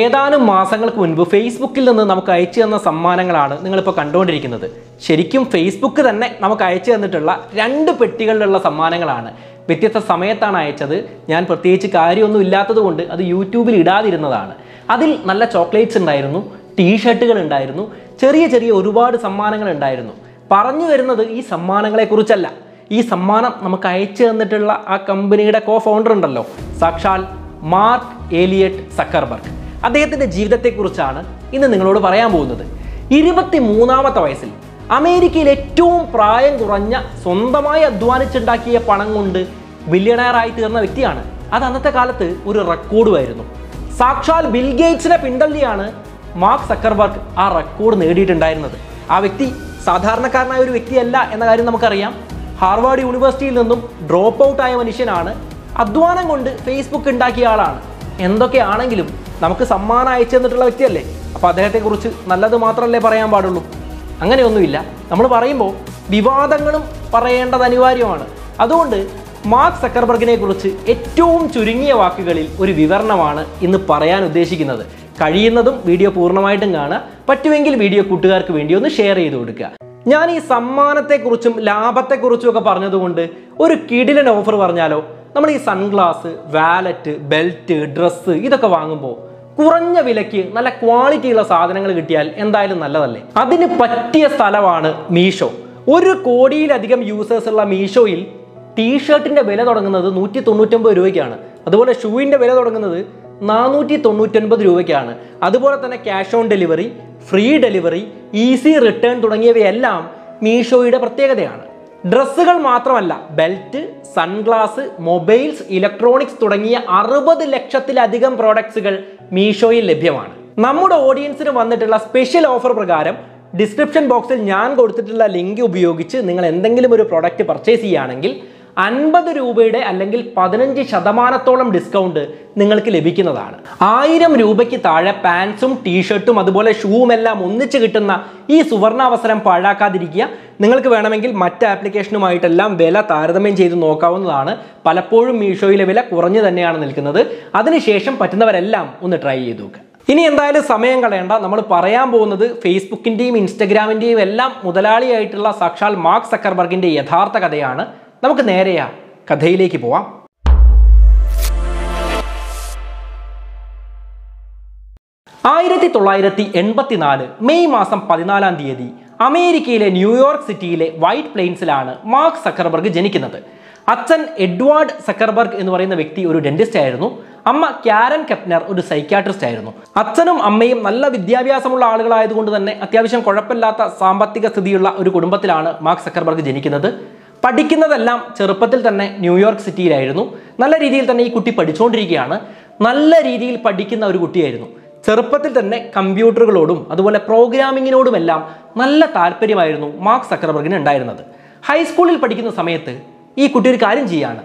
ഏതാനും മാസങ്ങൾക്ക് മുൻപ് ഫേസ്ബുക്കിൽ നിന്ന് നമുക്ക് അയച്ചു തന്ന സമ്മാനങ്ങളാണ് നിങ്ങളിപ്പോൾ കണ്ടുകൊണ്ടിരിക്കുന്നത് ശരിക്കും ഫേസ്ബുക്ക് തന്നെ നമുക്ക് അയച്ചു തന്നിട്ടുള്ള രണ്ട് പെട്ടികളിലുള്ള സമ്മാനങ്ങളാണ് വ്യത്യസ്ത സമയത്താണ് അയച്ചത് ഞാൻ പ്രത്യേകിച്ച് കാര്യമൊന്നും ഇല്ലാത്തതുകൊണ്ട് അത് യൂട്യൂബിൽ ഇടാതിരുന്നതാണ് അതിൽ നല്ല ചോക്ലേറ്റ്സ് ഉണ്ടായിരുന്നു ടീഷർട്ടുകൾ ഉണ്ടായിരുന്നു ചെറിയ ചെറിയ ഒരുപാട് സമ്മാനങ്ങൾ ഉണ്ടായിരുന്നു പറഞ്ഞു വരുന്നത് ഈ സമ്മാനങ്ങളെക്കുറിച്ചല്ല ഈ സമ്മാനം നമുക്ക് അയച്ചു തന്നിട്ടുള്ള ആ കമ്പനിയുടെ കോ ഫൗണ്ടർ ഉണ്ടല്ലോ സാക്ഷാൽ മാർക്ക് ഏലിയറ്റ് സക്കർബർഗ് അദ്ദേഹത്തിൻ്റെ ജീവിതത്തെക്കുറിച്ചാണ് ഇന്ന് നിങ്ങളോട് പറയാൻ പോകുന്നത് ഇരുപത്തി മൂന്നാമത്തെ വയസ്സിൽ അമേരിക്കയിൽ ഏറ്റവും പ്രായം കുറഞ്ഞ സ്വന്തമായി അധ്വാനിച്ചുണ്ടാക്കിയ പണം കൊണ്ട് ബില്യണയറായി തീർന്ന വ്യക്തിയാണ് അത് അന്നത്തെ കാലത്ത് ഒരു റെക്കോർഡുമായിരുന്നു സാക്ഷാൽ ബിൽഗേറ്റ്സിനെ പിന്തള്ളിയാണ് മാർക്ക് സക്കർബർഗ് ആ റെക്കോർഡ് നേടിയിട്ടുണ്ടായിരുന്നത് ആ വ്യക്തി സാധാരണക്കാരനായ ഒരു വ്യക്തിയല്ല എന്ന കാര്യം നമുക്കറിയാം ഹാർവാർഡ് യൂണിവേഴ്സിറ്റിയിൽ നിന്നും ഡ്രോപ്പ് ഔട്ട് ആയ മനുഷ്യനാണ് അധ്വാനം കൊണ്ട് ഫേസ്ബുക്ക് ഉണ്ടാക്കിയ ആളാണ് എന്തൊക്കെയാണെങ്കിലും നമുക്ക് സമ്മാനം അയച്ചു തന്നിട്ടുള്ള വ്യക്തിയല്ലേ അപ്പോൾ അദ്ദേഹത്തെക്കുറിച്ച് നല്ലത് മാത്രമല്ലേ പറയാൻ പാടുള്ളൂ അങ്ങനെയൊന്നുമില്ല നമ്മൾ പറയുമ്പോൾ വിവാദങ്ങളും പറയേണ്ടത് അനിവാര്യമാണ് അതുകൊണ്ട് മാർക്ക് സക്കർബർഗിനെ കുറിച്ച് ഏറ്റവും ചുരുങ്ങിയ വാക്കുകളിൽ ഒരു വിവരണമാണ് ഇന്ന് പറയാൻ ഉദ്ദേശിക്കുന്നത് കഴിയുന്നതും വീഡിയോ പൂർണ്ണമായിട്ടും കാണുക പറ്റുമെങ്കിൽ വീഡിയോ കൂട്ടുകാർക്ക് വേണ്ടി ഒന്ന് ഷെയർ ചെയ്ത് കൊടുക്കുക ഞാൻ ഈ സമ്മാനത്തെക്കുറിച്ചും ലാഭത്തെക്കുറിച്ചും ഒക്കെ പറഞ്ഞതുകൊണ്ട് ഒരു കിടിലൻ ഓഫർ പറഞ്ഞാലോ നമ്മൾ ഈ സൺഗ്ലാസ് വാലറ്റ് ബെൽറ്റ് ഡ്രസ്സ് ഇതൊക്കെ വാങ്ങുമ്പോൾ കുറഞ്ഞ വിലയ്ക്ക് നല്ല ക്വാളിറ്റിയുള്ള സാധനങ്ങൾ കിട്ടിയാൽ എന്തായാലും നല്ലതല്ലേ അതിന് പറ്റിയ സ്ഥലമാണ് മീഷോ ഒരു കോടിയിലധികം യൂസേഴ്സ് ഉള്ള മീഷോയിൽ ടീഷർട്ടിന്റെ വില തുടങ്ങുന്നത് നൂറ്റി തൊണ്ണൂറ്റൊമ്പത് രൂപയ്ക്കാണ് അതുപോലെ ഷൂവിന്റെ വില തുടങ്ങുന്നത് നാനൂറ്റി തൊണ്ണൂറ്റൊൻപത് രൂപയ്ക്കാണ് അതുപോലെ തന്നെ cash on delivery free delivery easy return തുടങ്ങിയവയെല്ലാം മീഷോയുടെ പ്രത്യേകതയാണ് ഡ്രസ്സുകൾ മാത്രമല്ല ബെൽറ്റ് സൺഗ്ലാസ് മൊബൈൽസ് ഇലക്ട്രോണിക്സ് തുടങ്ങിയ അറുപത് ലക്ഷത്തിലധികം പ്രോഡക്ട്സുകൾ മീഷോയിൽ ലഭ്യമാണ് നമ്മുടെ ഓഡിയൻസിന് വന്നിട്ടുള്ള സ്പെഷ്യൽ ഓഫർ പ്രകാരം ഡിസ്ക്രിപ്ഷൻ ബോക്സിൽ ഞാൻ കൊടുത്തിട്ടുള്ള ലിങ്ക് ഉപയോഗിച്ച് നിങ്ങൾ എന്തെങ്കിലും ഒരു പ്രോഡക്റ്റ് പർച്ചേസ് ചെയ്യുകയാണെങ്കിൽ അൻപത് രൂപയുടെ അല്ലെങ്കിൽ പതിനഞ്ച് ശതമാനത്തോളം ഡിസ്കൗണ്ട് നിങ്ങൾക്ക് ലഭിക്കുന്നതാണ് ആയിരം രൂപയ്ക്ക് താഴെ പാൻസും ടീഷർട്ടും അതുപോലെ ഷൂവും എല്ലാം ഒന്നിച്ച് കിട്ടുന്ന ഈ സുവർണാവസരം പാഴാക്കാതിരിക്കുക നിങ്ങൾക്ക് വേണമെങ്കിൽ മറ്റ് ആപ്ലിക്കേഷനുമായിട്ടെല്ലാം വില താരതമ്യം ചെയ്ത് നോക്കാവുന്നതാണ് പലപ്പോഴും മീഷോയിലെ വില കുറഞ്ഞു തന്നെയാണ് നിൽക്കുന്നത് അതിനുശേഷം പറ്റുന്നവരെല്ലാം ഒന്ന് ട്രൈ ചെയ്തു നോക്കുക ഇനി എന്തായാലും സമയം കളയണ്ട നമ്മൾ പറയാൻ പോകുന്നത് ഫേസ്ബുക്കിൻ്റെയും ഇൻസ്റ്റഗ്രാമിൻ്റെയും എല്ലാം മുതലാളിയായിട്ടുള്ള സാക്ഷാൽ മാർക്ക് സക്കർബർഗിൻ്റെ യഥാർത്ഥ കഥയാണ് നമുക്ക് നേരെയാ കഥയിലേക്ക് പോവാം ആയിരത്തി തൊള്ളായിരത്തി എൺപത്തിനാല് മെയ് മാസം പതിനാലാം തീയതി അമേരിക്കയിലെ ന്യൂയോർക്ക് സിറ്റിയിലെ വൈറ്റ് പ്ലെയിൻസിലാണ് മാർക്ക് സക്കർബർഗ് ജനിക്കുന്നത് അച്ഛൻ എഡ്വാർഡ് സക്കർബർഗ് എന്ന് പറയുന്ന വ്യക്തി ഒരു ഡെന്റിസ്റ്റ് ആയിരുന്നു അമ്മ ക്യാരൻ കെപ്നർ ഒരു സൈക്യാട്രിസ്റ്റ് ആയിരുന്നു അച്ഛനും അമ്മയും നല്ല വിദ്യാഭ്യാസമുള്ള ആളുകളായതുകൊണ്ട് തന്നെ അത്യാവശ്യം കുഴപ്പമില്ലാത്ത സാമ്പത്തിക സ്ഥിതിയുള്ള ഒരു കുടുംബത്തിലാണ് മാർക്ക് സക്കർബർഗ് ജനിക്കുന്നത് പഠിക്കുന്നതെല്ലാം ചെറുപ്പത്തിൽ തന്നെ ന്യൂയോർക്ക് സിറ്റിയിലായിരുന്നു നല്ല രീതിയിൽ തന്നെ ഈ കുട്ടി പഠിച്ചുകൊണ്ടിരിക്കുകയാണ് നല്ല രീതിയിൽ പഠിക്കുന്ന ഒരു കുട്ടിയായിരുന്നു ചെറുപ്പത്തിൽ തന്നെ കമ്പ്യൂട്ടറുകളോടും അതുപോലെ പ്രോഗ്രാമിങ്ങിനോടുമെല്ലാം നല്ല താല്പര്യമായിരുന്നു മാർക്ക് സക്കർബർഗിന് ഉണ്ടായിരുന്നത് ഹൈസ്കൂളിൽ പഠിക്കുന്ന സമയത്ത് ഈ കുട്ടി ഒരു കാര്യം ചെയ്യാണ്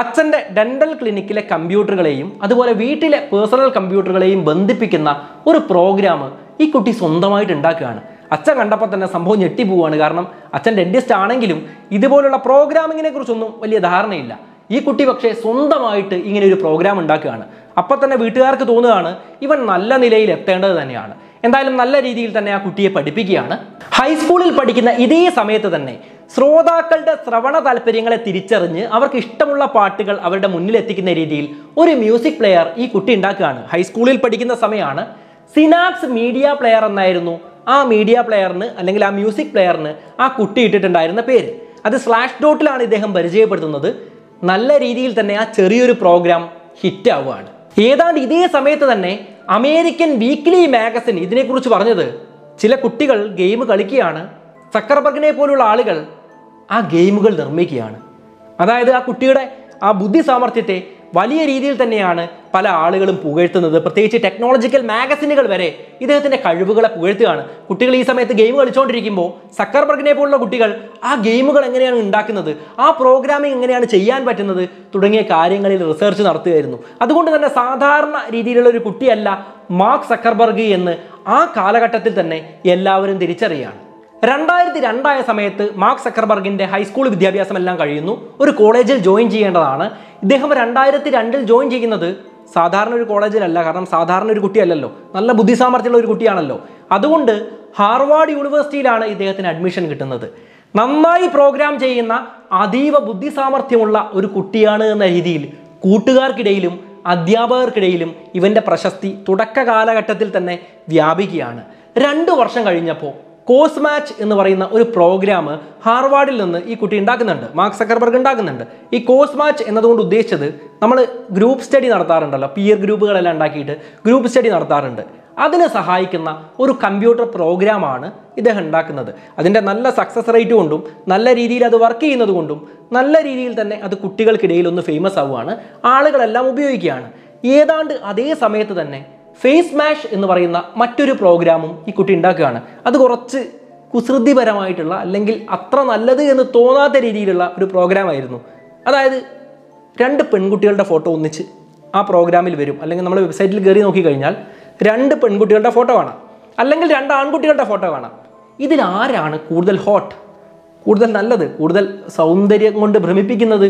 അച്ഛൻ്റെ ഡെൻ്റൽ ക്ലിനിക്കിലെ കമ്പ്യൂട്ടറുകളെയും അതുപോലെ വീട്ടിലെ പേഴ്സണൽ കമ്പ്യൂട്ടറുകളെയും ബന്ധിപ്പിക്കുന്ന ഒരു പ്രോഗ്രാം ഈ കുട്ടി സ്വന്തമായിട്ട് ഉണ്ടാക്കുകയാണ് അച്ഛൻ കണ്ടപ്പോൾ തന്നെ സംഭവം ഞെട്ടിപ്പോവാണ് കാരണം അച്ഛൻ ഡെന്റിസ്റ്റ് ആണെങ്കിലും ഇതുപോലുള്ള പ്രോഗ്രാമിങ്ങിനെ കുറിച്ചൊന്നും വലിയ ധാരണയില്ല ഈ കുട്ടി പക്ഷേ സ്വന്തമായിട്ട് ഇങ്ങനെ ഒരു പ്രോഗ്രാം ഉണ്ടാക്കുകയാണ് അപ്പൊ തന്നെ വീട്ടുകാർക്ക് തോന്നുകയാണ് ഇവൻ നല്ല നിലയിൽ എത്തേണ്ടത് തന്നെയാണ് എന്തായാലും നല്ല രീതിയിൽ തന്നെ ആ കുട്ടിയെ പഠിപ്പിക്കുകയാണ് ഹൈസ്കൂളിൽ പഠിക്കുന്ന ഇതേ സമയത്ത് തന്നെ ശ്രോതാക്കളുടെ ശ്രവണ താല്പര്യങ്ങളെ തിരിച്ചറിഞ്ഞ് അവർക്ക് ഇഷ്ടമുള്ള പാട്ടുകൾ അവരുടെ മുന്നിൽ എത്തിക്കുന്ന രീതിയിൽ ഒരു മ്യൂസിക് പ്ലെയർ ഈ കുട്ടി ഉണ്ടാക്കുകയാണ് ഹൈസ്കൂളിൽ പഠിക്കുന്ന സമയമാണ് സിനാപ്സ് മീഡിയ പ്ലെയർ എന്നായിരുന്നു ആ മീഡിയ പ്ലെയറിന് അല്ലെങ്കിൽ ആ മ്യൂസിക് പ്ലെയറിന് ആ കുട്ടി ഇട്ടിട്ടുണ്ടായിരുന്ന പേര് അത് സ്ലാഷ് ഡോട്ടിലാണ് ഇദ്ദേഹം പരിചയപ്പെടുത്തുന്നത് നല്ല രീതിയിൽ തന്നെ ആ ചെറിയൊരു പ്രോഗ്രാം ഹിറ്റ് ആവുകയാണ് ഏതാണ്ട് ഇതേ സമയത്ത് തന്നെ അമേരിക്കൻ വീക്ക്ലി മാഗസിൻ ഇതിനെക്കുറിച്ച് പറഞ്ഞത് ചില കുട്ടികൾ ഗെയിം കളിക്കുകയാണ് സക്കർബർഗിനെ പോലുള്ള ആളുകൾ ആ ഗെയിമുകൾ നിർമ്മിക്കുകയാണ് അതായത് ആ കുട്ടിയുടെ ആ ബുദ്ധി സാമർഥ്യത്തെ വലിയ രീതിയിൽ തന്നെയാണ് പല ആളുകളും പുകഴ്ത്തുന്നത് പ്രത്യേകിച്ച് ടെക്നോളജിക്കൽ മാഗസിനുകൾ വരെ ഇദ്ദേഹത്തിൻ്റെ കഴിവുകളെ പുകഴ്ത്തുകയാണ് കുട്ടികൾ ഈ സമയത്ത് ഗെയിം കളിച്ചുകൊണ്ടിരിക്കുമ്പോൾ സക്കർബർഗിനെ പോലുള്ള കുട്ടികൾ ആ ഗെയിമുകൾ എങ്ങനെയാണ് ഉണ്ടാക്കുന്നത് ആ പ്രോഗ്രാമിംഗ് എങ്ങനെയാണ് ചെയ്യാൻ പറ്റുന്നത് തുടങ്ങിയ കാര്യങ്ങളിൽ റിസർച്ച് നടത്തുകയായിരുന്നു അതുകൊണ്ട് തന്നെ സാധാരണ രീതിയിലുള്ള ഒരു കുട്ടിയല്ല മാർക്ക് സക്കർബർഗ് എന്ന് ആ കാലഘട്ടത്തിൽ തന്നെ എല്ലാവരും തിരിച്ചറിയാണ് രണ്ടായിരത്തി രണ്ടായ സമയത്ത് മാർക്ക് സക്കർബർഗിന്റെ ഹൈസ്കൂൾ വിദ്യാഭ്യാസം എല്ലാം കഴിയുന്നു ഒരു കോളേജിൽ ജോയിൻ ചെയ്യേണ്ടതാണ് ഇദ്ദേഹം രണ്ടായിരത്തി രണ്ടിൽ ജോയിൻ ചെയ്യുന്നത് സാധാരണ ഒരു കോളേജിലല്ല കാരണം സാധാരണ ഒരു കുട്ടിയല്ലല്ലോ നല്ല ബുദ്ധിസാമർത്ഥ്യമുള്ള ഒരു കുട്ടിയാണല്ലോ അതുകൊണ്ട് ഹാർവാർഡ് യൂണിവേഴ്സിറ്റിയിലാണ് ഇദ്ദേഹത്തിന് അഡ്മിഷൻ കിട്ടുന്നത് നന്നായി പ്രോഗ്രാം ചെയ്യുന്ന അതീവ ബുദ്ധിസാമർത്ഥ്യമുള്ള ഒരു കുട്ടിയാണ് എന്ന രീതിയിൽ കൂട്ടുകാർക്കിടയിലും അധ്യാപകർക്കിടയിലും ഇവൻ്റെ പ്രശസ്തി തുടക്ക കാലഘട്ടത്തിൽ തന്നെ വ്യാപിക്കുകയാണ് രണ്ട് വർഷം കഴിഞ്ഞപ്പോൾ കോസ് മാച്ച് എന്ന് പറയുന്ന ഒരു പ്രോഗ്രാം ഹാർവാർഡിൽ നിന്ന് ഈ കുട്ടി ഉണ്ടാക്കുന്നുണ്ട് മാർക്ക് സക്കർബർഗ് ഉണ്ടാക്കുന്നുണ്ട് ഈ കോസ് മാച്ച് എന്നതുകൊണ്ട് ഉദ്ദേശിച്ചത് നമ്മൾ ഗ്രൂപ്പ് സ്റ്റഡി നടത്താറുണ്ടല്ലോ പിയർ ഗ്രൂപ്പുകളെല്ലാം ഉണ്ടാക്കിയിട്ട് ഗ്രൂപ്പ് സ്റ്റഡി നടത്താറുണ്ട് അതിനെ സഹായിക്കുന്ന ഒരു കമ്പ്യൂട്ടർ പ്രോഗ്രാമാണ് ഇദ്ദേഹം ഉണ്ടാക്കുന്നത് അതിൻ്റെ നല്ല സക്സസ് റേറ്റ് കൊണ്ടും നല്ല രീതിയിൽ അത് വർക്ക് ചെയ്യുന്നത് കൊണ്ടും നല്ല രീതിയിൽ തന്നെ അത് കുട്ടികൾക്കിടയിൽ ഒന്ന് ഫേമസ് ആവുകയാണ് ആളുകളെല്ലാം ഉപയോഗിക്കുകയാണ് ഏതാണ്ട് അതേ സമയത്ത് തന്നെ ഫേസ് മാഷ് എന്ന് പറയുന്ന മറ്റൊരു പ്രോഗ്രാമും ഈ കുട്ടി ഉണ്ടാക്കുകയാണ് അത് കുറച്ച് കുസൃതിപരമായിട്ടുള്ള അല്ലെങ്കിൽ അത്ര നല്ലത് എന്ന് തോന്നാത്ത രീതിയിലുള്ള ഒരു പ്രോഗ്രാമായിരുന്നു അതായത് രണ്ട് പെൺകുട്ടികളുടെ ഫോട്ടോ ഒന്നിച്ച് ആ പ്രോഗ്രാമിൽ വരും അല്ലെങ്കിൽ നമ്മൾ വെബ്സൈറ്റിൽ കയറി നോക്കിക്കഴിഞ്ഞാൽ രണ്ട് പെൺകുട്ടികളുടെ ഫോട്ടോ കാണാം അല്ലെങ്കിൽ രണ്ട് ആൺകുട്ടികളുടെ ഫോട്ടോ കാണാം ഇതിലാരാണ് കൂടുതൽ ഹോട്ട് കൂടുതൽ നല്ലത് കൂടുതൽ സൗന്ദര്യം കൊണ്ട് ഭ്രമിപ്പിക്കുന്നത്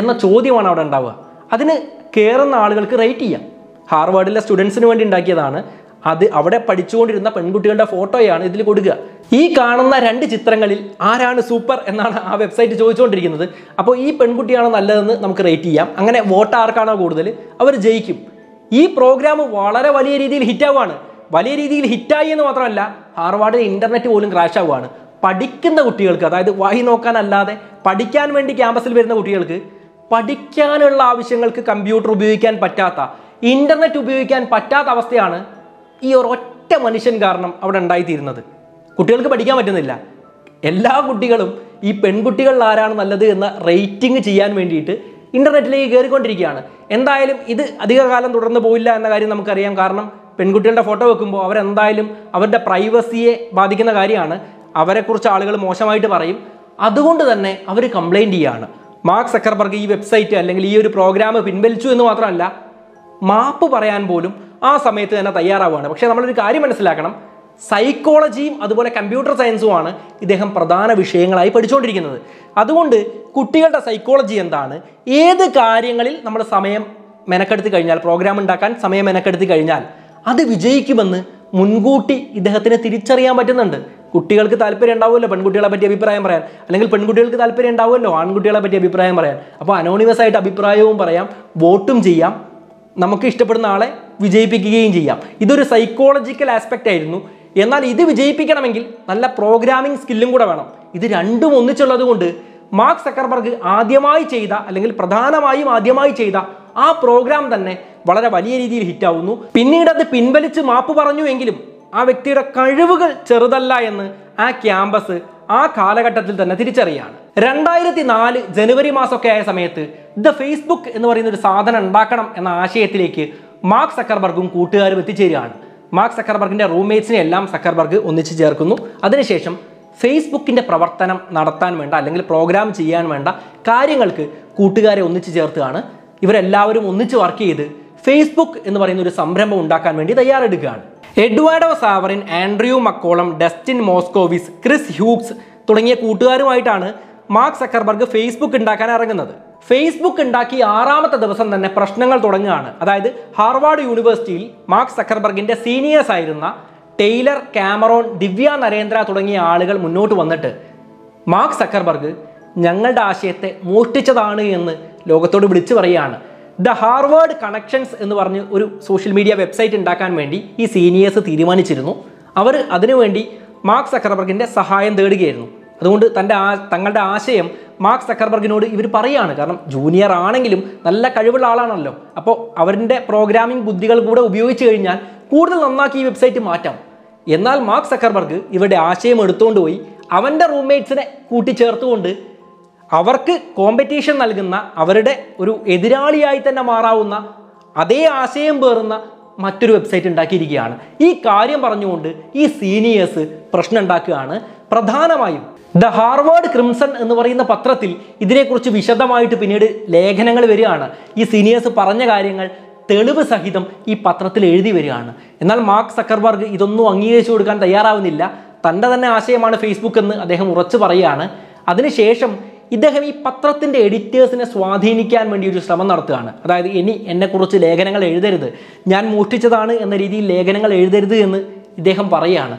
എന്ന ചോദ്യമാണ് അവിടെ ഉണ്ടാവുക അതിന് കയറുന്ന ആളുകൾക്ക് റേറ്റ് ചെയ്യാം ഹാർവാർഡിലെ സ്റ്റുഡൻസിന് വേണ്ടി ഉണ്ടാക്കിയതാണ് അത് അവിടെ പഠിച്ചുകൊണ്ടിരുന്ന പെൺകുട്ടികളുടെ ഫോട്ടോയാണ് ഇതിൽ കൊടുക്കുക ഈ കാണുന്ന രണ്ട് ചിത്രങ്ങളിൽ ആരാണ് സൂപ്പർ എന്നാണ് ആ വെബ്സൈറ്റ് ചോദിച്ചുകൊണ്ടിരിക്കുന്നത് അപ്പോൾ ഈ പെൺകുട്ടിയാണോ നല്ലതെന്ന് നമുക്ക് റേറ്റ് ചെയ്യാം അങ്ങനെ വോട്ട് ആർക്കാണോ കൂടുതൽ അവർ ജയിക്കും ഈ പ്രോഗ്രാം വളരെ വലിയ രീതിയിൽ ഹിറ്റാവുകയാണ് വലിയ രീതിയിൽ ഹിറ്റായി എന്ന് മാത്രമല്ല ഹാർവാർഡിൽ ഇൻ്റർനെറ്റ് പോലും ക്രാഷ് ആവുകയാണ് പഠിക്കുന്ന കുട്ടികൾക്ക് അതായത് വായി നോക്കാനല്ലാതെ പഠിക്കാൻ വേണ്ടി ക്യാമ്പസിൽ വരുന്ന കുട്ടികൾക്ക് പഠിക്കാനുള്ള ആവശ്യങ്ങൾക്ക് കമ്പ്യൂട്ടർ ഉപയോഗിക്കാൻ പറ്റാത്ത ഇൻ്റർനെറ്റ് ഉപയോഗിക്കാൻ പറ്റാത്ത അവസ്ഥയാണ് ഈ ഒരൊറ്റ മനുഷ്യൻ കാരണം അവിടെ ഉണ്ടായിത്തീരുന്നത് കുട്ടികൾക്ക് പഠിക്കാൻ പറ്റുന്നില്ല എല്ലാ കുട്ടികളും ഈ പെൺകുട്ടികളിൽ ആരാണ് നല്ലത് എന്ന റേറ്റിംഗ് ചെയ്യാൻ വേണ്ടിയിട്ട് ഇൻ്റർനെറ്റിലേക്ക് കയറിക്കൊണ്ടിരിക്കുകയാണ് എന്തായാലും ഇത് അധികകാലം തുടർന്ന് പോയില്ല എന്ന കാര്യം നമുക്കറിയാം കാരണം പെൺകുട്ടികളുടെ ഫോട്ടോ വെക്കുമ്പോൾ അവരെന്തായാലും അവരുടെ പ്രൈവസിയെ ബാധിക്കുന്ന കാര്യമാണ് അവരെക്കുറിച്ച് ആളുകൾ മോശമായിട്ട് പറയും അതുകൊണ്ട് തന്നെ അവർ കംപ്ലയിൻ്റ് ചെയ്യുകയാണ് മാർക്ക് സക്കർബർഗ് ഈ വെബ്സൈറ്റ് അല്ലെങ്കിൽ ഈ ഒരു പ്രോഗ്രാം പിൻവലിച്ചു എന്ന് മാത്രമല്ല മാപ്പ് പറയാൻ പോലും ആ സമയത്ത് തന്നെ തയ്യാറാവുകയാണ് പക്ഷേ നമ്മളൊരു കാര്യം മനസ്സിലാക്കണം സൈക്കോളജിയും അതുപോലെ കമ്പ്യൂട്ടർ സയൻസുമാണ് ഇദ്ദേഹം പ്രധാന വിഷയങ്ങളായി പഠിച്ചുകൊണ്ടിരിക്കുന്നത് അതുകൊണ്ട് കുട്ടികളുടെ സൈക്കോളജി എന്താണ് ഏത് കാര്യങ്ങളിൽ നമ്മൾ സമയം മെനക്കെടുത്തി കഴിഞ്ഞാൽ പ്രോഗ്രാം ഉണ്ടാക്കാൻ സമയം മെനക്കെടുത്തി കഴിഞ്ഞാൽ അത് വിജയിക്കുമെന്ന് മുൻകൂട്ടി ഇദ്ദേഹത്തിന് തിരിച്ചറിയാൻ പറ്റുന്നുണ്ട് കുട്ടികൾക്ക് താല്പര്യം ഉണ്ടാവുമല്ലോ പെൺകുട്ടികളെ പറ്റി അഭിപ്രായം പറയാൻ അല്ലെങ്കിൽ പെൺകുട്ടികൾക്ക് താല്പര്യം ഉണ്ടാവുമല്ലോ ആൺകുട്ടികളെ പറ്റി അഭിപ്രായം പറയാൻ അപ്പോൾ അനോണിമസ് ആയിട്ട് അഭിപ്രായവും പറയാം വോട്ടും ചെയ്യാം നമുക്ക് ഇഷ്ടപ്പെടുന്ന ആളെ വിജയിപ്പിക്കുകയും ചെയ്യാം ഇതൊരു സൈക്കോളജിക്കൽ ആസ്പെക്റ്റ് ആയിരുന്നു എന്നാൽ ഇത് വിജയിപ്പിക്കണമെങ്കിൽ നല്ല പ്രോഗ്രാമിംഗ് സ്കില്ലും കൂടെ വേണം ഇത് രണ്ടും ഒന്നിച്ചുള്ളത് കൊണ്ട് മാർക്ക് സക്കർബർഗ് ആദ്യമായി ചെയ്ത അല്ലെങ്കിൽ പ്രധാനമായും ആദ്യമായി ചെയ്ത ആ പ്രോഗ്രാം തന്നെ വളരെ വലിയ രീതിയിൽ ഹിറ്റാവുന്നു പിന്നീട് അത് പിൻവലിച്ച് മാപ്പ് പറഞ്ഞു എങ്കിലും ആ വ്യക്തിയുടെ കഴിവുകൾ ചെറുതല്ല എന്ന് ആ ക്യാമ്പസ് ആ കാലഘട്ടത്തിൽ തന്നെ തിരിച്ചറിയാണ് രണ്ടായിരത്തി നാല് ജനുവരി മാസമൊക്കെ ആയ സമയത്ത് ദ ഫേസ്ബുക്ക് എന്ന് പറയുന്ന ഒരു സാധനം ഉണ്ടാക്കണം എന്ന ആശയത്തിലേക്ക് മാർക്ക് സക്കർബർഗും കൂട്ടുകാരും എത്തിച്ചേരുകയാണ് മാർക്ക് സക്കർബർഗിന്റെ റൂംമേറ്റ്സിനെ എല്ലാം സക്കർബർഗ് ഒന്നിച്ചു ചേർക്കുന്നു അതിനുശേഷം ഫേസ്ബുക്കിന്റെ പ്രവർത്തനം നടത്താൻ വേണ്ട അല്ലെങ്കിൽ പ്രോഗ്രാം ചെയ്യാൻ വേണ്ട കാര്യങ്ങൾക്ക് കൂട്ടുകാരെ ഒന്നിച്ചു ചേർത്തുകയാണ് ഇവരെല്ലാവരും ഒന്നിച്ച് വർക്ക് ചെയ്ത് ഫേസ്ബുക്ക് എന്ന് പറയുന്ന ഒരു സംരംഭം ഉണ്ടാക്കാൻ വേണ്ടി തയ്യാറെടുക്കുകയാണ് Eduardo Saverin Andrew McCollum Dustin Moskovitz Chris Hughes തുടങ്ങിയ കൂട്ടുകാരുമായിട്ടാണ് മാർക്ക് സക്കർബർഗ് ഫേസ്ബുക്ക് ഉണ്ടാക്കാൻ ഇറങ്ങുന്നത് ഫേസ്ബുക്ക് ഉണ്ടാക്കി ആറാമത്തെ ദിവസം തന്നെ പ്രശ്നങ്ങൾ തുടങ്ങുകയാണ് അതായത് ഹാർവാർഡ് യൂണിവേഴ്സിറ്റിയിൽ മാർക്ക് സക്കർബർഗിന്റെ സീനിയേഴ്സ് ആയിരുന്ന ടെയ്ലർ കാമറോൺ ദിവ്യ നരേന്ദ്ര തുടങ്ങിയ ആളുകൾ മുന്നോട്ട് വന്നിട്ട് മാർക്ക് സക്കർബർഗ് ഞങ്ങളുടെ ആശയത്തെ മോഷ്ടിച്ചതാണ് എന്ന് ലോകത്തോട് വിളിച്ചു പറയുകയാണ് ദ ഹാർവേഡ് കണക്ഷൻസ് എന്ന് പറഞ്ഞ് ഒരു സോഷ്യൽ മീഡിയ വെബ്സൈറ്റ് ഉണ്ടാക്കാൻ വേണ്ടി ഈ സീനിയേഴ്സ് തീരുമാനിച്ചിരുന്നു അവർ അതിനുവേണ്ടി മാർക്ക് സക്കർബർഗിൻ്റെ സഹായം തേടുകയായിരുന്നു അതുകൊണ്ട് തൻ്റെ ആ തങ്ങളുടെ ആശയം മാർക്ക് സക്കർബർഗിനോട് ഇവർ പറയുകയാണ് കാരണം ജൂനിയർ ആണെങ്കിലും നല്ല കഴിവുള്ള ആളാണല്ലോ അപ്പോൾ അവരുടെ പ്രോഗ്രാമിംഗ് ബുദ്ധികൾ കൂടെ ഉപയോഗിച്ച് കഴിഞ്ഞാൽ കൂടുതൽ നന്നാക്കി ഈ വെബ്സൈറ്റ് മാറ്റാം എന്നാൽ മാർക്ക് സക്കർബർഗ് ഇവരുടെ ആശയം എടുത്തുകൊണ്ട് പോയി അവൻ്റെ റൂംമേറ്റ്സിനെ കൂട്ടിച്ചേർത്തുകൊണ്ട് അവർക്ക് കോമ്പറ്റീഷൻ നൽകുന്ന അവരുടെ ഒരു എതിരാളിയായി തന്നെ മാറാവുന്ന അതേ ആശയം പേറുന്ന മറ്റൊരു വെബ്സൈറ്റ് ഉണ്ടാക്കിയിരിക്കുകയാണ് ഈ കാര്യം പറഞ്ഞുകൊണ്ട് ഈ സീനിയേഴ്സ് പ്രശ്നം ഉണ്ടാക്കുകയാണ് പ്രധാനമായും ദ ഹാർവേഡ് ക്രിംസൺ എന്ന് പറയുന്ന പത്രത്തിൽ ഇതിനെക്കുറിച്ച് വിശദമായിട്ട് പിന്നീട് ലേഖനങ്ങൾ വരികയാണ് ഈ സീനിയേഴ്സ് പറഞ്ഞ കാര്യങ്ങൾ തെളിവ് സഹിതം ഈ പത്രത്തിൽ എഴുതി വരികയാണ് എന്നാൽ മാർക്ക് സക്കർബർഗ് ഇതൊന്നും അംഗീകരിച്ചു കൊടുക്കാൻ തയ്യാറാവുന്നില്ല തൻ്റെ തന്നെ ആശയമാണ് ഫേസ്ബുക്ക് എന്ന് അദ്ദേഹം ഉറച്ചു പറയുകയാണ് അതിനുശേഷം ഇദ്ദേഹം ഈ പത്രത്തിൻ്റെ എഡിറ്റേഴ്സിനെ സ്വാധീനിക്കാൻ വേണ്ടി ഒരു ശ്രമം നടത്തുകയാണ് അതായത് ഇനി എന്നെക്കുറിച്ച് ലേഖനങ്ങൾ എഴുതരുത് ഞാൻ മോഷ്ടിച്ചതാണ് എന്ന രീതിയിൽ ലേഖനങ്ങൾ എഴുതരുത് എന്ന് ഇദ്ദേഹം പറയുകയാണ്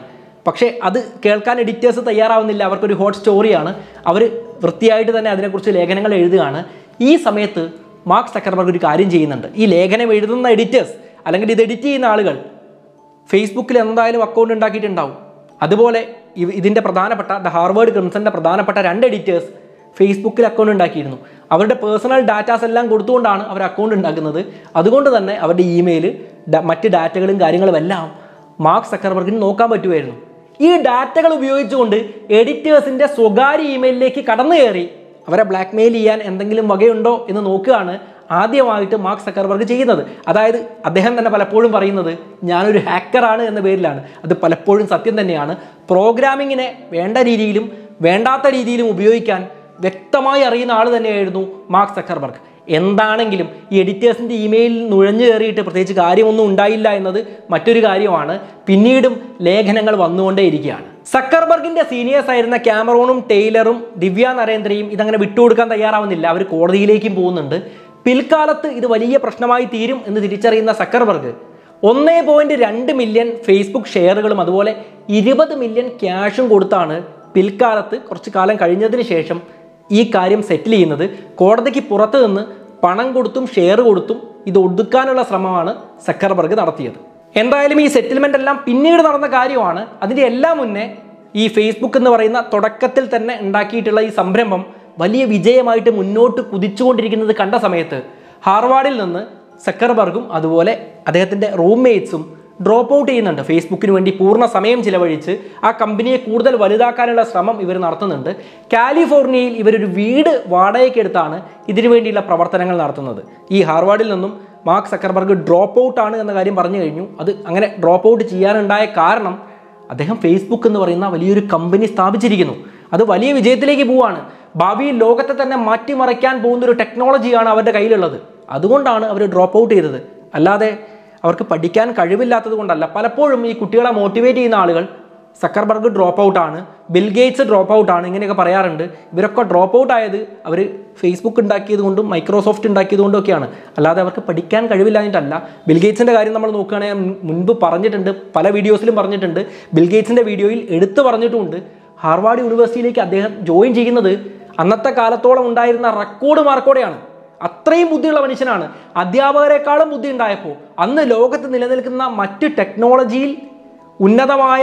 പക്ഷേ അത് കേൾക്കാൻ എഡിറ്റേഴ്സ് തയ്യാറാവുന്നില്ല അവർക്കൊരു ഹോട്ട് സ്റ്റോറിയാണ് അവർ വൃത്തിയായിട്ട് തന്നെ അതിനെക്കുറിച്ച് ലേഖനങ്ങൾ എഴുതുകയാണ് ഈ സമയത്ത് മാർക്ക് സക്കർബർഗ് ഒരു കാര്യം ചെയ്യുന്നുണ്ട് ഈ ലേഖനം എഴുതുന്ന എഡിറ്റേഴ്സ് അല്ലെങ്കിൽ ഇത് എഡിറ്റ് ചെയ്യുന്ന ആളുകൾ ഫേസ്ബുക്കിൽ എന്തായാലും അക്കൗണ്ട് ഉണ്ടാക്കിയിട്ടുണ്ടാവും അതുപോലെ ഇതിൻ്റെ പ്രധാനപ്പെട്ട ദ ഹാർവേഡ് ക്രിംസൻ്റെ പ്രധാനപ്പെട്ട രണ്ട് എഡിറ്റേഴ്സ് ഫേസ്ബുക്കിൽ അക്കൗണ്ട് ഉണ്ടാക്കിയിരുന്നു അവരുടെ പേഴ്സണൽ ഡാറ്റാസ് എല്ലാം കൊടുത്തുകൊണ്ടാണ് അവർ അക്കൗണ്ട് ഉണ്ടാക്കുന്നത് അതുകൊണ്ട് തന്നെ അവരുടെ ഇമെയിൽ മറ്റ് ഡാറ്റകളും കാര്യങ്ങളും എല്ലാം മാർക്ക് സക്കർബർഗിന് നോക്കാൻ പറ്റുമായിരുന്നു ഈ ഡാറ്റകൾ ഉപയോഗിച്ചുകൊണ്ട് എഡിറ്റേഴ്സിൻ്റെ സ്വകാര്യ ഇമെയിലിലേക്ക് കടന്നു കയറി അവരെ ബ്ലാക്ക്മെയിൽ ചെയ്യാൻ എന്തെങ്കിലും വകയുണ്ടോ എന്ന് നോക്കുകയാണ് ആദ്യമായിട്ട് മാർക്ക് സക്കർബർഗ് ചെയ്യുന്നത് അതായത് അദ്ദേഹം തന്നെ പലപ്പോഴും പറയുന്നത് ഞാനൊരു ഹാക്കറാണ് എന്ന പേരിലാണ് അത് പലപ്പോഴും സത്യം തന്നെയാണ് പ്രോഗ്രാമിങ്ങിനെ വേണ്ട രീതിയിലും വേണ്ടാത്ത രീതിയിലും ഉപയോഗിക്കാൻ വ്യക്തമായി അറിയുന്ന ആൾ തന്നെയായിരുന്നു മാർക്ക് സക്കർബർഗ് എന്താണെങ്കിലും ഈ എഡിറ്റേഴ്സിൻ്റെ ഇമെയിലിൽ നുഴഞ്ഞു കയറിയിട്ട് പ്രത്യേകിച്ച് കാര്യമൊന്നും ഉണ്ടായില്ല എന്നത് മറ്റൊരു കാര്യമാണ് പിന്നീടും ലേഖനങ്ങൾ വന്നുകൊണ്ടേ ഇരിക്കുകയാണ് സക്കർബർഗിന്റെ സീനിയേഴ്സ് ആയിരുന്ന ക്യാമറോണും ടെയ്ലറും ദിവ്യ നരേന്ദ്രയും ഇതങ്ങനെ വിട്ടുകൊടുക്കാൻ തയ്യാറാവുന്നില്ല അവർ കോടതിയിലേക്കും പോകുന്നുണ്ട് പിൽക്കാലത്ത് ഇത് വലിയ പ്രശ്നമായി തീരും എന്ന് തിരിച്ചറിയുന്ന സക്കർബർഗ് ഒന്നേ പോയിന്റ് രണ്ട് മില്യൺ ഫേസ്ബുക്ക് ഷെയറുകളും അതുപോലെ ഇരുപത് മില്യൺ ക്യാഷും കൊടുത്താണ് പിൽക്കാലത്ത് കുറച്ച് കാലം കഴിഞ്ഞതിന് ശേഷം ഈ കാര്യം സെറ്റിൽ ചെയ്യുന്നത് കോടതിക്ക് പുറത്തു നിന്ന് പണം കൊടുത്തും ഷെയർ കൊടുത്തും ഇത് ഒടുക്കാനുള്ള ശ്രമമാണ് സക്കർബർഗ് നടത്തിയത് എന്തായാലും ഈ സെറ്റിൽമെൻ്റ് എല്ലാം പിന്നീട് നടന്ന കാര്യമാണ് അതിൻ്റെ എല്ലാം മുന്നേ ഈ ഫേസ്ബുക്ക് എന്ന് പറയുന്ന തുടക്കത്തിൽ തന്നെ ഉണ്ടാക്കിയിട്ടുള്ള ഈ സംരംഭം വലിയ വിജയമായിട്ട് മുന്നോട്ട് കുതിച്ചുകൊണ്ടിരിക്കുന്നത് കണ്ട സമയത്ത് ഹാർവാർഡിൽ നിന്ന് സക്കർബർഗും അതുപോലെ അദ്ദേഹത്തിൻ്റെ റൂംമേറ്റ്സും ഡ്രോപ്പ് ഔട്ട് ചെയ്യുന്നുണ്ട് ഫേസ്ബുക്കിന് വേണ്ടി പൂർണ്ണ സമയം ചിലവഴിച്ച് ആ കമ്പനിയെ കൂടുതൽ വലുതാക്കാനുള്ള ശ്രമം ഇവർ നടത്തുന്നുണ്ട് കാലിഫോർണിയയിൽ ഇവരൊരു വീട് വാടകയ്ക്കെടുത്താണ് ഇതിനു വേണ്ടിയുള്ള പ്രവർത്തനങ്ങൾ നടത്തുന്നത് ഈ ഹാർവാർഡിൽ നിന്നും മാർക്ക് സക്കർബർഗ് ഡ്രോപ്പ് ഔട്ട് ആണ് എന്ന കാര്യം പറഞ്ഞു കഴിഞ്ഞു അത് അങ്ങനെ ഡ്രോപ്പ് ഔട്ട് ചെയ്യാനുണ്ടായ കാരണം അദ്ദേഹം ഫേസ്ബുക്ക് എന്ന് പറയുന്ന വലിയൊരു കമ്പനി സ്ഥാപിച്ചിരിക്കുന്നു അത് വലിയ വിജയത്തിലേക്ക് പോവാണ് ഭാവിയിൽ ലോകത്തെ തന്നെ മാറ്റിമറിക്കാൻ പോകുന്ന ഒരു ടെക്നോളജിയാണ് അവരുടെ കയ്യിലുള്ളത് അതുകൊണ്ടാണ് അവർ ഡ്രോപ്പ് ഔട്ട് ചെയ്തത് അല്ലാതെ അവർക്ക് പഠിക്കാൻ കഴിവില്ലാത്തത് കൊണ്ടല്ല പലപ്പോഴും ഈ കുട്ടികളെ മോട്ടിവേറ്റ് ചെയ്യുന്ന ആളുകൾ സക്കർബർഗ് ഡ്രോപ്പ് ഔട്ടാണ് ബിൽഗേറ്റ്സ് ഡ്രോപ്പ് ഔട്ടാണ് ഇങ്ങനെയൊക്കെ പറയാറുണ്ട് ഇവരൊക്കെ ഡ്രോപ്പ് ഔട്ട് ആയത് അവർ ഫേസ്ബുക്ക് ഉണ്ടാക്കിയത് കൊണ്ടും മൈക്രോസോഫ്റ്റ് ഉണ്ടാക്കിയത് കൊണ്ടും ഒക്കെയാണ് അല്ലാതെ അവർക്ക് പഠിക്കാൻ കഴിവില്ലാഞ്ഞിട്ടല്ല ബിൽഗേറ്റ്സിൻ്റെ കാര്യം നമ്മൾ നോക്കുകയാണെങ്കിൽ മുൻപ് പറഞ്ഞിട്ടുണ്ട് പല വീഡിയോസിലും പറഞ്ഞിട്ടുണ്ട് ബിൽഗേറ്റ്സിൻ്റെ വീഡിയോയിൽ എടുത്തു പറഞ്ഞിട്ടുമുണ്ട് ഹാർവാർഡ് യൂണിവേഴ്സിറ്റിയിലേക്ക് അദ്ദേഹം ജോയിൻ ചെയ്യുന്നത് അന്നത്തെ കാലത്തോളം ഉണ്ടായിരുന്ന റെക്കോർഡ് മാർക്കോടെയാണ് അത്രയും ബുദ്ധിയുള്ള മനുഷ്യനാണ് അധ്യാപകരെക്കാളും ബുദ്ധി ഉണ്ടായപ്പോൾ അന്ന് ലോകത്ത് നിലനിൽക്കുന്ന മറ്റ് ടെക്നോളജിയിൽ ഉന്നതമായ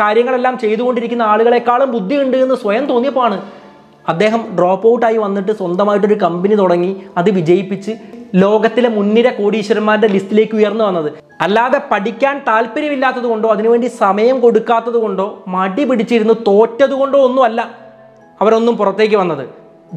കാര്യങ്ങളെല്ലാം ചെയ്തുകൊണ്ടിരിക്കുന്ന ആളുകളെക്കാളും ഉണ്ട് എന്ന് സ്വയം തോന്നിയപ്പോഴാണ് അദ്ദേഹം ഡ്രോപ്പ് ഔട്ടായി വന്നിട്ട് സ്വന്തമായിട്ടൊരു കമ്പനി തുടങ്ങി അത് വിജയിപ്പിച്ച് ലോകത്തിലെ മുൻനിര കോടീശ്വരന്മാരുടെ ലിസ്റ്റിലേക്ക് ഉയർന്നു വന്നത് അല്ലാതെ പഠിക്കാൻ താല്പര്യമില്ലാത്തത് കൊണ്ടോ അതിനുവേണ്ടി സമയം കൊടുക്കാത്തത് കൊണ്ടോ മടി പിടിച്ചിരുന്ന് തോറ്റത് കൊണ്ടോ ഒന്നുമല്ല അവരൊന്നും പുറത്തേക്ക് വന്നത്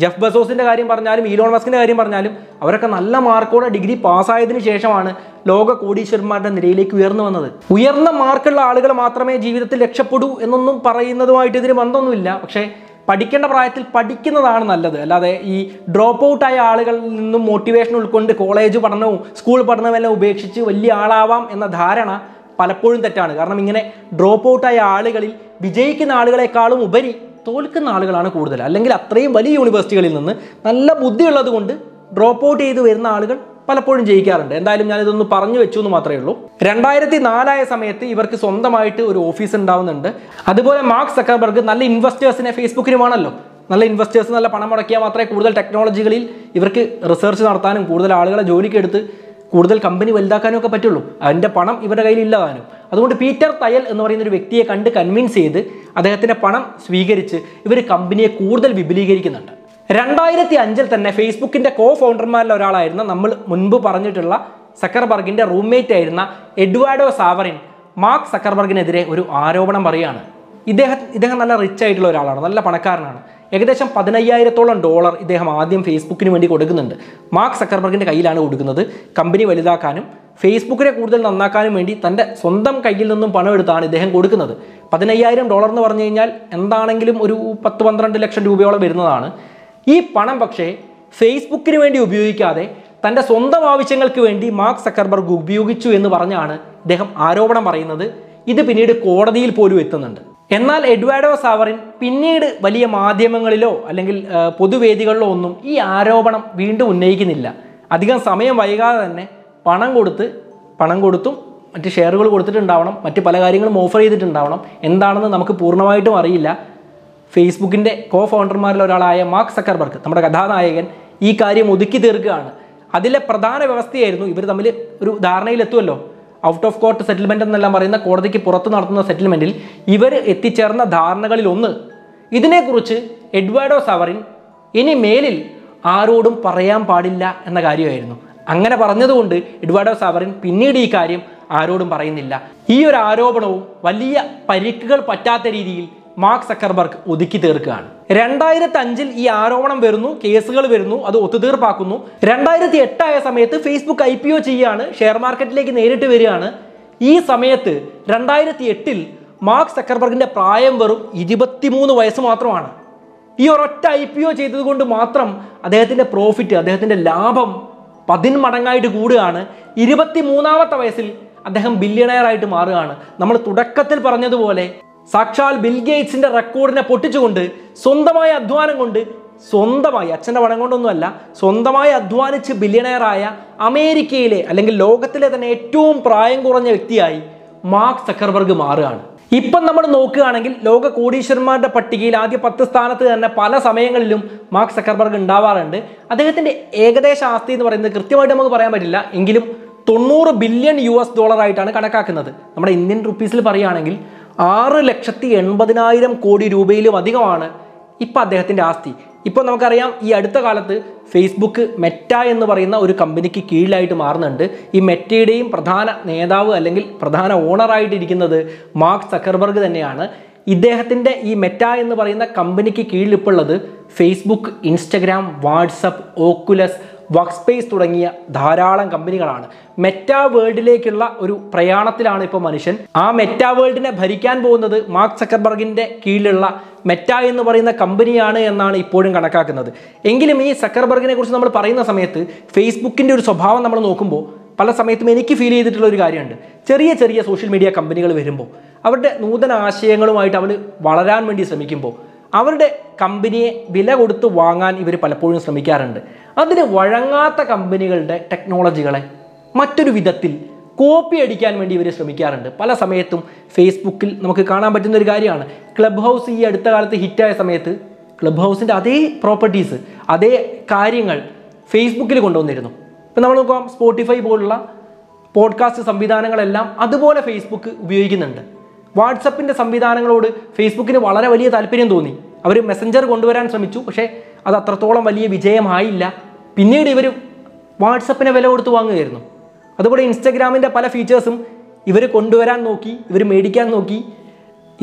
ജെഫ് ബസോസിൻ്റെ കാര്യം പറഞ്ഞാലും ഈലോൺ മസ്കിൻ്റെ കാര്യം പറഞ്ഞാലും അവരൊക്കെ നല്ല മാർക്കോടെ ഡിഗ്രി പാസ്സായതിനു ശേഷമാണ് ലോക കോടീശ്വരന്മാരുടെ നിരയിലേക്ക് ഉയർന്നു വന്നത് ഉയർന്ന മാർക്കുള്ള ആളുകൾ മാത്രമേ ജീവിതത്തിൽ രക്ഷപ്പെടൂ എന്നൊന്നും പറയുന്നതുമായിട്ട് ഇതിന് ബന്ധമൊന്നുമില്ല പക്ഷേ പഠിക്കേണ്ട പ്രായത്തിൽ പഠിക്കുന്നതാണ് നല്ലത് അല്ലാതെ ഈ ഡ്രോപ്പ് ഔട്ടായ ആളുകളിൽ നിന്നും മോട്ടിവേഷൻ ഉൾക്കൊണ്ട് കോളേജ് പഠനവും സ്കൂൾ പഠനവും എല്ലാം ഉപേക്ഷിച്ച് വലിയ ആളാവാം എന്ന ധാരണ പലപ്പോഴും തെറ്റാണ് കാരണം ഇങ്ങനെ ഡ്രോപ്പ് ഔട്ടായ ആളുകളിൽ വിജയിക്കുന്ന ആളുകളെക്കാളും ഉപരി തോൽക്കുന്ന ആളുകളാണ് കൂടുതൽ അല്ലെങ്കിൽ അത്രയും വലിയ യൂണിവേഴ്സിറ്റികളിൽ നിന്ന് നല്ല ബുദ്ധിയുള്ളത് കൊണ്ട് ഡ്രോപ്പ് ഔട്ട് ചെയ്ത് വരുന്ന ആളുകൾ പലപ്പോഴും ജയിക്കാറുണ്ട് എന്തായാലും ഞാൻ ഇതൊന്ന് പറഞ്ഞു വെച്ചു എന്ന് മാത്രമേ ഉള്ളൂ രണ്ടായിരത്തി നാലായ സമയത്ത് ഇവർക്ക് സ്വന്തമായിട്ട് ഒരു ഓഫീസ് ഉണ്ടാവുന്നുണ്ട് അതുപോലെ മാർക്ക് സക്കർബർഗ് നല്ല ഇൻവെസ്റ്റേഴ്സിനെ ഫേസ്ബുക്കിനുമാണല്ലോ നല്ല ഇൻവെസ്റ്റേഴ്സ് നല്ല പണം മുടക്കിയാൽ മാത്രമേ കൂടുതൽ ടെക്നോളജികളിൽ ഇവർക്ക് റിസർച്ച് നടത്താനും കൂടുതൽ ആളുകളെ ജോലിക്കെടുത്ത് കൂടുതൽ കമ്പനി വലുതാക്കാനും ഒക്കെ പറ്റുള്ളൂ അതിൻ്റെ പണം ഇവരുടെ കയ്യിൽ ഇല്ലാതാനും അതുകൊണ്ട് പീറ്റർ തയൽ എന്ന് പറയുന്ന ഒരു വ്യക്തിയെ കണ്ട് കൺവിൻസ് ചെയ്ത് അദ്ദേഹത്തിൻ്റെ പണം സ്വീകരിച്ച് ഇവർ കമ്പനിയെ കൂടുതൽ വിപുലീകരിക്കുന്നുണ്ട് രണ്ടായിരത്തി അഞ്ചിൽ തന്നെ ഫേസ്ബുക്കിൻ്റെ കോ ഫൗണ്ടർമാരിൽ ഒരാളായിരുന്ന നമ്മൾ മുൻപ് പറഞ്ഞിട്ടുള്ള സക്കർബർഗിൻ്റെ റൂംമേറ്റ് ആയിരുന്ന എഡ്വാർഡോ സാവറിൻ മാർക്ക് സക്കർബർഗിനെതിരെ ഒരു ആരോപണം പറയുകയാണ് ഇദ്ദേഹം ഇദ്ദേഹം നല്ല റിച്ച് ആയിട്ടുള്ള ഒരാളാണ് നല്ല പണക്കാരനാണ് ഏകദേശം പതിനയ്യായിരത്തോളം ഡോളർ ഇദ്ദേഹം ആദ്യം ഫേസ്ബുക്കിന് വേണ്ടി കൊടുക്കുന്നുണ്ട് മാർക്ക് സക്കർബർഗിൻ്റെ കയ്യിലാണ് കൊടുക്കുന്നത് കമ്പനി വലുതാക്കാനും ഫേസ്ബുക്കിനെ കൂടുതൽ നന്നാക്കാനും വേണ്ടി തൻ്റെ സ്വന്തം കയ്യിൽ നിന്നും പണം എടുത്താണ് ഇദ്ദേഹം കൊടുക്കുന്നത് പതിനയ്യായിരം ഡോളർ എന്ന് പറഞ്ഞു കഴിഞ്ഞാൽ എന്താണെങ്കിലും ഒരു പത്ത് പന്ത്രണ്ട് ലക്ഷം രൂപയോളം വരുന്നതാണ് ഈ പണം പക്ഷേ ഫേസ്ബുക്കിന് വേണ്ടി ഉപയോഗിക്കാതെ തൻ്റെ സ്വന്തം ആവശ്യങ്ങൾക്ക് വേണ്ടി മാർക്ക് സക്കർബർഗ് ഉപയോഗിച്ചു എന്ന് പറഞ്ഞാണ് ഇദ്ദേഹം ആരോപണം പറയുന്നത് ഇത് പിന്നീട് കോടതിയിൽ പോലും എത്തുന്നുണ്ട് എന്നാൽ എഡ്വാർഡോ സാവറിൻ പിന്നീട് വലിയ മാധ്യമങ്ങളിലോ അല്ലെങ്കിൽ പൊതുവേദികളിലോ ഒന്നും ഈ ആരോപണം വീണ്ടും ഉന്നയിക്കുന്നില്ല അധികം സമയം വൈകാതെ തന്നെ പണം കൊടുത്ത് പണം കൊടുത്തും മറ്റ് ഷെയറുകൾ കൊടുത്തിട്ടുണ്ടാവണം മറ്റ് പല കാര്യങ്ങളും ഓഫർ ചെയ്തിട്ടുണ്ടാവണം എന്താണെന്ന് നമുക്ക് പൂർണ്ണമായിട്ടും അറിയില്ല ഫേസ്ബുക്കിൻ്റെ കോ ഫൗണ്ടർമാരിൽ ഒരാളായ മാർക്ക് സക്കർബർഗ് നമ്മുടെ കഥാനായകൻ ഈ കാര്യം ഒതുക്കി തീർക്കുകയാണ് അതിലെ പ്രധാന വ്യവസ്ഥയായിരുന്നു ഇവർ തമ്മിൽ ഒരു ധാരണയിലെത്തുമല്ലോ ഔട്ട് ഓഫ് കോർട്ട് സെറ്റിൽമെൻ്റ് എന്നെല്ലാം പറയുന്ന കോടതിക്ക് പുറത്ത് നടത്തുന്ന സെറ്റിൽമെൻറ്റിൽ ഇവർ എത്തിച്ചേർന്ന ധാരണകളിലൊന്ന് ഇതിനെക്കുറിച്ച് എഡ്വേർഡോ സവറിൻ ഇനി മേലിൽ ആരോടും പറയാൻ പാടില്ല എന്ന കാര്യമായിരുന്നു അങ്ങനെ പറഞ്ഞതുകൊണ്ട് എഡ്വേർഡോ സവറിൻ പിന്നീട് ഈ കാര്യം ആരോടും പറയുന്നില്ല ഈ ഒരു ആരോപണവും വലിയ പരിക്കുകൾ പറ്റാത്ത രീതിയിൽ മാർക്ക് സക്കർബർഗ് ഒതുക്കി തീർക്കുകയാണ് രണ്ടായിരത്തി അഞ്ചിൽ ഈ ആരോപണം വരുന്നു കേസുകൾ വരുന്നു അത് ഒത്തുതീർപ്പാക്കുന്നു രണ്ടായിരത്തി എട്ടായ സമയത്ത് ഫേസ്ബുക്ക് ഐ പി ഒ ചെയ്യുകയാണ് ഷെയർ മാർക്കറ്റിലേക്ക് നേരിട്ട് വരികയാണ് ഈ സമയത്ത് രണ്ടായിരത്തി എട്ടിൽ മാർക്ക് സക്കർബർഗിന്റെ പ്രായം വെറും ഇരുപത്തിമൂന്ന് വയസ്സ് മാത്രമാണ് ഈ ഒരൊറ്റ ഐ പി ഒ ചെയ്തതുകൊണ്ട് മാത്രം അദ്ദേഹത്തിന്റെ പ്രോഫിറ്റ് അദ്ദേഹത്തിന്റെ ലാഭം പതിന്മടങ്ങായിട്ട് കൂടുകയാണ് ഇരുപത്തി മൂന്നാമത്തെ വയസ്സിൽ അദ്ദേഹം ബില്യണയറായിട്ട് മാറുകയാണ് നമ്മൾ തുടക്കത്തിൽ പറഞ്ഞതുപോലെ സാക്ഷാൽ ബിൽ ഗേറ്റ്സിന്റെ റെക്കോർഡിനെ പൊട്ടിച്ചുകൊണ്ട് സ്വന്തമായ അധ്വാനം കൊണ്ട് സ്വന്തമായി അച്ഛൻ്റെ പണം കൊണ്ടൊന്നുമല്ല സ്വന്തമായി അധ്വാനിച്ച് ബില്യണയറായ അമേരിക്കയിലെ അല്ലെങ്കിൽ ലോകത്തിലെ തന്നെ ഏറ്റവും പ്രായം കുറഞ്ഞ വ്യക്തിയായി മാർക്ക് സക്കർബർഗ് മാറുകയാണ് ഇപ്പം നമ്മൾ നോക്കുകയാണെങ്കിൽ ലോക കോടീശ്വരന്മാരുടെ പട്ടികയിൽ ആദ്യ പത്ത് സ്ഥാനത്ത് തന്നെ പല സമയങ്ങളിലും മാർക്ക് സക്കർബർഗ് ഉണ്ടാവാറുണ്ട് അദ്ദേഹത്തിൻ്റെ ഏകദേശ ആസ്തി എന്ന് പറയുന്നത് കൃത്യമായിട്ട് നമുക്ക് പറയാൻ പറ്റില്ല എങ്കിലും തൊണ്ണൂറ് ബില്യൺ യു എസ് ഡോളറായിട്ടാണ് കണക്കാക്കുന്നത് നമ്മുടെ ഇന്ത്യൻ റുപ്പീസിൽ പറയുകയാണെങ്കിൽ ആറ് ലക്ഷത്തി എൺപതിനായിരം കോടി രൂപയിലും അധികമാണ് ഇപ്പം അദ്ദേഹത്തിൻ്റെ ആസ്തി ഇപ്പോൾ നമുക്കറിയാം ഈ അടുത്ത കാലത്ത് ഫേസ്ബുക്ക് മെറ്റ എന്ന് പറയുന്ന ഒരു കമ്പനിക്ക് കീഴിലായിട്ട് മാറുന്നുണ്ട് ഈ മെറ്റയുടെയും പ്രധാന നേതാവ് അല്ലെങ്കിൽ പ്രധാന ഓണറായിട്ടിരിക്കുന്നത് മാർക്ക് സക്കർബർഗ് തന്നെയാണ് ഇദ്ദേഹത്തിൻ്റെ ഈ മെറ്റ എന്ന് പറയുന്ന കമ്പനിക്ക് കീഴിലിപ്പുള്ളത് ഉള്ളത് Facebook Instagram WhatsApp Oculus work space തുടങ്ങിയ ധാരാളം കമ്പനികളാണ് മെറ്റാ വേൾഡിലേക്കുള്ള ഒരു പ്രയാണത്തിലാണ് ഇപ്പോൾ മനുഷ്യൻ ആ മെറ്റാ വേൾഡിനെ ഭരിക്കാൻ പോകുന്നത് മാർക്ക് സക്കർബർഗിൻ്റെ കീഴിലുള്ള മെറ്റ എന്ന് പറയുന്ന കമ്പനിയാണ് എന്നാണ് ഇപ്പോഴും കണക്കാക്കുന്നത് എങ്കിലും ഈ സക്കർബർഗിനെ കുറിച്ച് നമ്മൾ പറയുന്ന സമയത്ത് ഫേസ്ബുക്കിൻ്റെ ഒരു സ്വഭാവം നമ്മൾ നോക്കുമ്പോൾ പല സമയത്തും എനിക്ക് ഫീൽ ചെയ്തിട്ടുള്ള ഒരു കാര്യമുണ്ട് ചെറിയ ചെറിയ സോഷ്യൽ മീഡിയ കമ്പനികൾ വരുമ്പോൾ അവരുടെ നൂതന ആശയങ്ങളുമായിട്ട് അവർ വളരാൻ വേണ്ടി ശ്രമിക്കുമ്പോൾ അവരുടെ കമ്പനിയെ വില കൊടുത്ത് വാങ്ങാൻ ഇവർ പലപ്പോഴും ശ്രമിക്കാറുണ്ട് അതിന് വഴങ്ങാത്ത കമ്പനികളുടെ ടെക്നോളജികളെ മറ്റൊരു വിധത്തിൽ കോപ്പി അടിക്കാൻ വേണ്ടി ഇവർ ശ്രമിക്കാറുണ്ട് പല സമയത്തും ഫേസ്ബുക്കിൽ നമുക്ക് കാണാൻ പറ്റുന്ന ഒരു കാര്യമാണ് ക്ലബ് ഹൗസ് ഈ അടുത്ത കാലത്ത് ഹിറ്റായ സമയത്ത് ക്ലബ് ഹൗസിൻ്റെ അതേ പ്രോപ്പർട്ടീസ് അതേ കാര്യങ്ങൾ ഫേസ്ബുക്കിൽ കൊണ്ടുവന്നിരുന്നു ഇപ്പം നമ്മൾ നോക്കാം സ്പോട്ടിഫൈ പോലുള്ള പോഡ്കാസ്റ്റ് സംവിധാനങ്ങളെല്ലാം അതുപോലെ ഫേസ്ബുക്ക് ഉപയോഗിക്കുന്നുണ്ട് വാട്സപ്പിൻ്റെ സംവിധാനങ്ങളോട് ഫേസ്ബുക്കിന് വളരെ വലിയ താല്പര്യം തോന്നി അവർ മെസ്സഞ്ചർ കൊണ്ടുവരാൻ ശ്രമിച്ചു പക്ഷേ അത് അത്രത്തോളം വലിയ വിജയമായില്ല പിന്നീട് ഇവർ വാട്സപ്പിനെ വില കൊടുത്ത് വാങ്ങുകയായിരുന്നു അതുപോലെ ഇൻസ്റ്റഗ്രാമിൻ്റെ പല ഫീച്ചേഴ്സും ഇവർ കൊണ്ടുവരാൻ നോക്കി ഇവർ മേടിക്കാൻ നോക്കി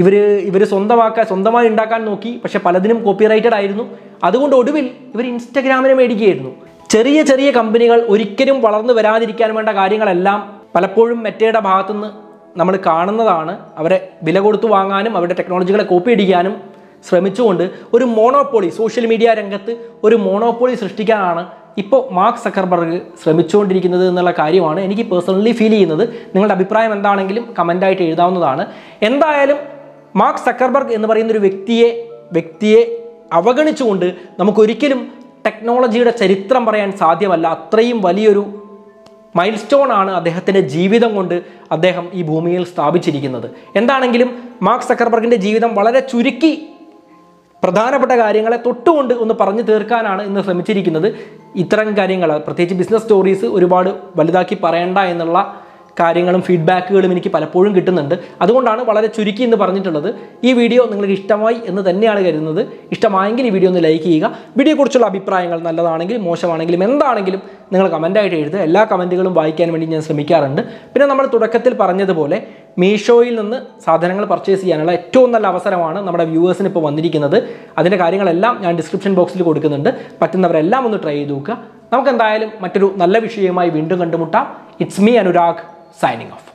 ഇവർ ഇവർ സ്വന്തമാക്കാൻ സ്വന്തമായി ഉണ്ടാക്കാൻ നോക്കി പക്ഷെ പലതിനും കോപ്പിറൈറ്റഡ് ആയിരുന്നു അതുകൊണ്ട് ഒടുവിൽ ഇവർ ഇൻസ്റ്റഗ്രാമിനെ മേടിക്കുകയായിരുന്നു ചെറിയ ചെറിയ കമ്പനികൾ ഒരിക്കലും വളർന്നു വരാതിരിക്കാൻ വേണ്ട കാര്യങ്ങളെല്ലാം പലപ്പോഴും മെറ്റയുടെ ഭാഗത്തുനിന്ന് നമ്മൾ കാണുന്നതാണ് അവരെ വില കൊടുത്തു വാങ്ങാനും അവരുടെ ടെക്നോളജികളെ കോപ്പി അടിക്കാനും ശ്രമിച്ചുകൊണ്ട് ഒരു മോണോപോളി സോഷ്യൽ മീഡിയ രംഗത്ത് ഒരു മോണോപോളി സൃഷ്ടിക്കാനാണ് ഇപ്പോൾ മാർക്ക് സക്കർബർഗ് ശ്രമിച്ചുകൊണ്ടിരിക്കുന്നത് എന്നുള്ള കാര്യമാണ് എനിക്ക് പേഴ്സണലി ഫീൽ ചെയ്യുന്നത് നിങ്ങളുടെ അഭിപ്രായം എന്താണെങ്കിലും കമൻ്റായിട്ട് എഴുതാവുന്നതാണ് എന്തായാലും മാർക്ക് സക്കർബർഗ് എന്ന് പറയുന്ന ഒരു വ്യക്തിയെ വ്യക്തിയെ അവഗണിച്ചുകൊണ്ട് നമുക്കൊരിക്കലും ടെക്നോളജിയുടെ ചരിത്രം പറയാൻ സാധ്യമല്ല അത്രയും വലിയൊരു മൈൽ സ്റ്റോൺ ആണ് അദ്ദേഹത്തിൻ്റെ ജീവിതം കൊണ്ട് അദ്ദേഹം ഈ ഭൂമിയിൽ സ്ഥാപിച്ചിരിക്കുന്നത് എന്താണെങ്കിലും മാർക്ക് സക്കർബർഗിൻ്റെ ജീവിതം വളരെ ചുരുക്കി പ്രധാനപ്പെട്ട കാര്യങ്ങളെ തൊട്ടുകൊണ്ട് ഒന്ന് പറഞ്ഞു തീർക്കാനാണ് ഇന്ന് ശ്രമിച്ചിരിക്കുന്നത് ഇത്തരം കാര്യങ്ങൾ പ്രത്യേകിച്ച് ബിസിനസ് സ്റ്റോറീസ് ഒരുപാട് വലുതാക്കി പറയണ്ട എന്നുള്ള കാര്യങ്ങളും ഫീഡ്ബാക്കുകളും എനിക്ക് പലപ്പോഴും കിട്ടുന്നുണ്ട് അതുകൊണ്ടാണ് വളരെ ചുരുക്കി എന്ന് പറഞ്ഞിട്ടുള്ളത് ഈ വീഡിയോ നിങ്ങൾക്ക് ഇഷ്ടമായി എന്ന് തന്നെയാണ് കരുതുന്നത് ഇഷ്ടമായെങ്കിൽ ഈ വീഡിയോ ഒന്ന് ലൈക്ക് ചെയ്യുക വീഡിയോയെക്കുറിച്ചുള്ള അഭിപ്രായങ്ങൾ നല്ലതാണെങ്കിലും മോശമാണെങ്കിലും എന്താണെങ്കിലും നിങ്ങൾ കമൻറ്റായിട്ട് എഴുതുക എല്ലാ കമൻറ്റുകളും വായിക്കാൻ വേണ്ടി ഞാൻ ശ്രമിക്കാറുണ്ട് പിന്നെ നമ്മൾ തുടക്കത്തിൽ പറഞ്ഞതുപോലെ മീഷോയിൽ നിന്ന് സാധനങ്ങൾ പർച്ചേസ് ചെയ്യാനുള്ള ഏറ്റവും നല്ല അവസരമാണ് നമ്മുടെ വ്യൂവേഴ്സിന് ഇപ്പോൾ വന്നിരിക്കുന്നത് അതിൻ്റെ കാര്യങ്ങളെല്ലാം ഞാൻ ഡിസ്ക്രിപ്ഷൻ ബോക്സിൽ കൊടുക്കുന്നുണ്ട് പറ്റുന്നവരെല്ലാം ഒന്ന് ട്രൈ ചെയ്ത് നോക്കുക നമുക്ക് എന്തായാലും മറ്റൊരു നല്ല വിഷയവുമായി വീണ്ടും കണ്ടുമുട്ടാം it's me Anurag signing off.